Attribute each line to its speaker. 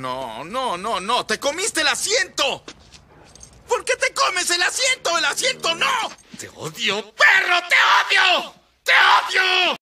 Speaker 1: No, no, no, no. ¡Te comiste el asiento! ¿Por qué te comes el
Speaker 2: asiento? ¡El asiento no! ¡Te odio, perro! ¡Te odio!